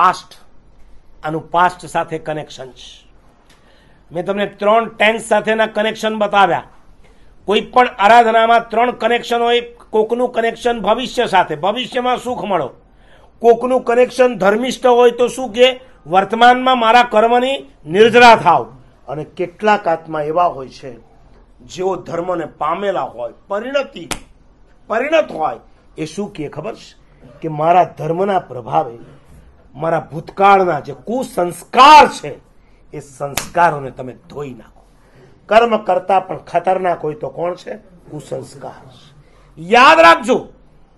past આનું past સાથે connection છે મેં તમને ત્રણ ટેન્સ સાથેના કનેક્શન બતાવ્યા કોઈ પણ આરાધનામાં ત્રણ કનેક્શન હોય કોકનું કનેક્શન ભવિષ્ય સાથે ભવિષ્યમાં સુખ મળો કોકનું કનેક્શન ધર્મિષ્ઠ હોય તો શું કે વર્તમાનમાં મારા કર્મની નિર્જરા થાવ અને કેટલાક આત્મા એવા હોય છે જેઓ ધર્મને પામેલા હોય પરિણતિ પરિણત હોય એ શું કે ખબર છે કે મારા ધર્મના પ્રભાવે મારા ભૂતકાળના જે કુસંસ્કાર છે એ સંસ્કારોને તમે ધોઈ નાખો કર્મ કરતા પણ ખતરનાક હોય તો કોણ છે કુસંસ્કાર યાદ રાખજો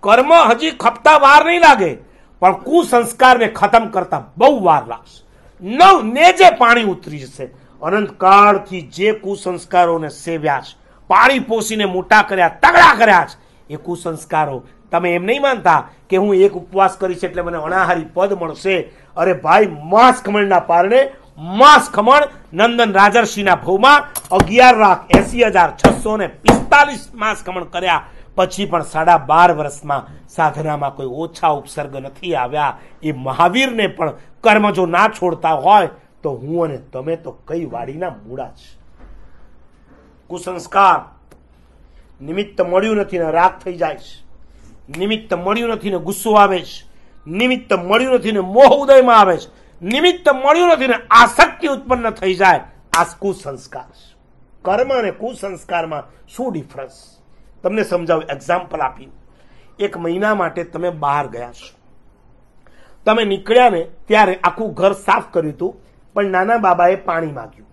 કર્મ હજી ખપતા વાર નહીં લાગે પણ કુસંસ્કારને ખતમ કરતા બહુ વાર લાગશે નવ ને જે પાણી ઉતરી જશે અનંતકાળથી જે કુસંસ્કારોને સેવ્યા છે પાણી પોષીને મોટા કર્યા તગડા કર્યા છે એ કુસંસ્કારો તમે એમ નહીં માનતા કે હું એક ઉપવાસ કરીશ એટલે મને અણાહારી પદ મળશે અરે ભાઈ માંસ ખમણના પારણે માંસ ખમણ નંદન રાજર્ષિના ભોમાં અગિયાર લાખ એસી હજાર છસો ને પિસ્તાલીસ માંસ ખમણ કર્યા પછી પણ સાડા બાર વર્ષમાં સાધનામાં કોઈ ઓછા ઉપસર્ગ નથી આવ્યા એ મહાવીરને પણ કર્મ જો ના છોડતા હોય તો હું અને તમે તો કઈ વાડીના મૂળા છે કુસંસ્કાર નિમિત્ત મળ્યું નથી ને રાગ થઈ જાય છે નિમિત્ત મળ્યું નથી ને ગુસ્સો આવે છે નિમિત્ત મળ્યું નથી ને મોહ ઉદયમાં આવે છે નિમિત્ત મળ્યું નથી ને આસક્તિ ઉત્પન્ન થઈ જાય આ કુસંસ્કાર કર્મ અને કુસંસ્કારમાં શું ડિફરન્સ તમને સમજાવું એક્ઝામ્પલ આપી એક મહિના માટે તમે બહાર ગયા છો તમે નીકળ્યા ને ત્યારે આખું ઘર સાફ કર્યું હતું પણ નાના બાબાએ પાણી માગ્યું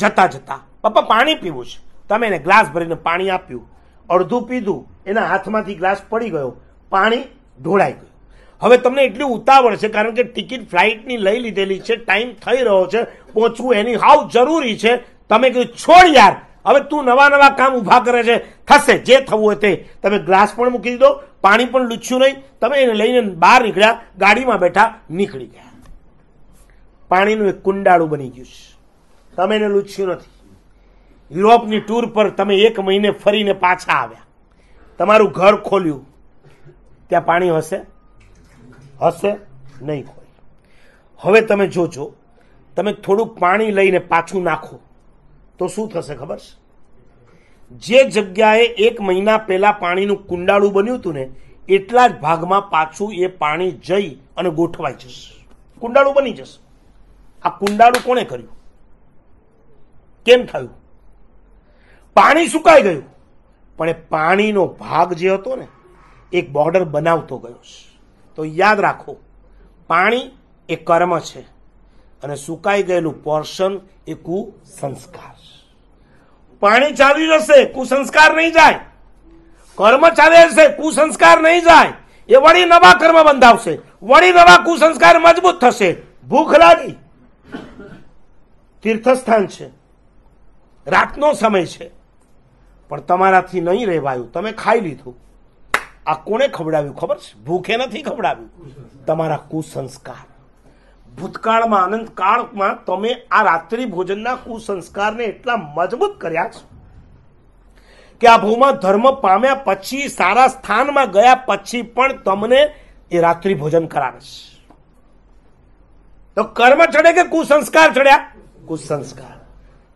જતા જતા પપ્પા પાણી પીવું છે તમે એને ગ્લાસ ભરીને પાણી આપ્યું અડધું પીધું એના હાથમાંથી ગ્લાસ પડી ગયો પાણી ઢોળાઈ ગયું હવે તમને એટલી ઉતાવળ છે કારણ કે ટિકિટ ફ્લાઇટની લઈ લીધેલી છે ટાઈમ થઈ રહ્યો છે પહોંચવું એની હાવ જરૂરી છે તમે કહ્યું છોડ યાર હવે તું નવા નવા કામ ઊભા કરે છે થશે જે થવું હોય તે તમે ગ્લાસ પણ મૂકી દીધો પાણી પણ લૂછ્યું નહીં તમે એને લઈને બહાર નીકળ્યા ગાડીમાં બેઠા નીકળી ગયા પાણીનું એક કુંડાળું બની ગયું છે તમે એને લૂછ્યું નથી યુરોપની ટૂર પર તમે એક મહિને ફરીને પાછા આવ્યા તમારું ઘર ખોલ્યું ત્યાં પાણી હશે હશે નહીં ખોલ્યું હવે તમે જોજો તમે થોડુંક પાણી લઈને પાછું નાખો તો શું થશે ખબર છે જે જગ્યાએ એક મહિના પહેલા પાણીનું કુંડાળું બન્યું હતું ને એટલા જ ભાગમાં પાછું એ પાણી જઈ અને ગોઠવાઈ જશે કુંડાળું બની જશે આ કુંડાળું કોણે કર્યું કેમ થયું પાણી સુકાઈ ગયું પણ એ પાણીનો ભાગ જે હતો ને એક બોર્ડર બનાવતો ગયો છે તો યાદ રાખો પાણી એ કર્મ છે અને સુકાઈ ગયેલું પોર્શન એ કુસંસ્કાર પાણી ચાલી જશે કુસંસ્કાર નહીં જાય કર્મ ચાલી જશે કુસંસ્કાર નહીં જાય એ વળી નવા કર્મ બંધાવશે વળી નવા કુસંસ્કાર મજબૂત થશે ભૂખ લાગી તીર્થસ્થાન છે રાતનો સમય છે પણ તમારાથી નહીં રહેવાયું તમે ખાઈ લીધું આ કોને ખવડાવ્યું ખબર છે ભૂખે નથી ખવડાવ્યું તમારા કુસંસ્કાર ભૂતકાળમાં અનંત કાળમાં તમે આ રાત્રિ ભોજનના કુસંસ્કારને એટલા મજબૂત કર્યા છો કે આ ભૂમાં ધર્મ પામ્યા પછી સારા સ્થાનમાં ગયા પછી પણ તમને એ રાત્રિ ભોજન કરાવે છે તો કર્મ ચડે કે કુસંસ્કાર ચડ્યા કુસંસ્કાર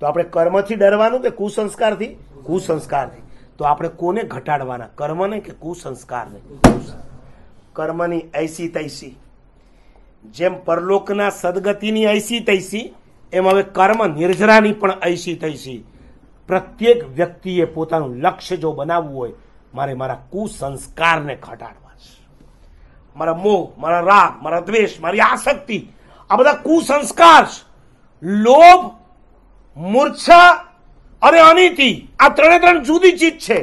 તો આપણે કર્મથી ડરવાનું કે કુસંસ્કારથી કુસંસ્કારથી તો આપણે કોને ઘટાડવાના કર્મને કે કુસંસ્કારને કર્મની ઐસી તૈસી જેમ પરલોકના સદગતિની ઐસી તૈસી એમ હવે કર્મ નિર્જરાની પણ ઐસી તૈસી પ્રત્યેક વ્યક્તિએ પોતાનું લક્ષ્ય જો બનાવવું હોય મારે મારા કુસંસ્કારને ઘટાડવા છે મારા મોહ મારા રાગ મારા દ્વેષ મારી આસક્તિ આ બધા કુસંસ્કાર લોભ મૂર્છા અને અનિતિ આ ત્રણે ત્રણ જુદી ચીજ છે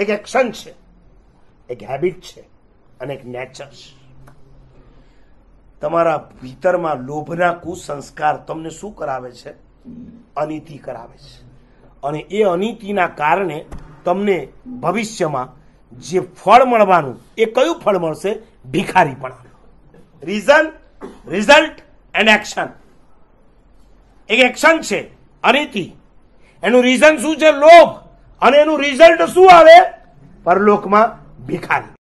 એક એક્શન છે એક હેબિટ છે અને એક નેચર છે તમારા ભીતરમાં લોભના કુસંસ્કાર તમને શું કરાવે છે અનિતિ કરાવે છે અને એ અનિતિના કારણે તમને ભવિષ્યમાં જે ફળ મળવાનું એ કયું ફળ મળશે ભિખારી પણ રીઝન રિઝલ્ટ એન્ડ એક્શન એક એક્શન છે અનીતિ એનું રીઝન શું છે લોભ અને એનું રિઝલ્ટ શું આવે પરલોકમાં ભિખારી